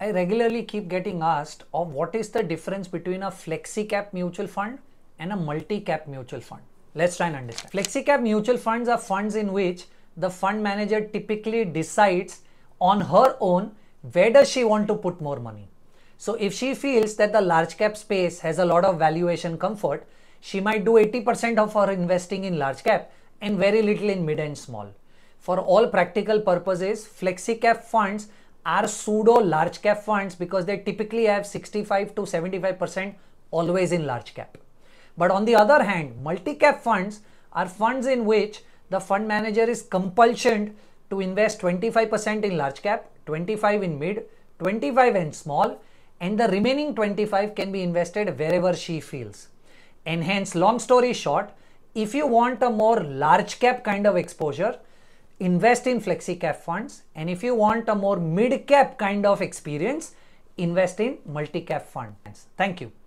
I regularly keep getting asked of what is the difference between a flexi cap mutual fund and a multi cap mutual fund. Let's try and understand. Flexi cap mutual funds are funds in which the fund manager typically decides on her own where does she want to put more money. So if she feels that the large cap space has a lot of valuation comfort, she might do 80% of her investing in large cap and very little in mid and small. For all practical purposes, flexi cap funds are pseudo large cap funds because they typically have 65 to 75% always in large cap. But on the other hand, multi cap funds are funds in which the fund manager is compulsioned to invest 25% in large cap, 25 in mid, 25 in small, and the remaining 25 can be invested wherever she feels. And hence, long story short, if you want a more large cap kind of exposure, invest in flexi cap funds. And if you want a more mid cap kind of experience, invest in multi cap funds. Thank you.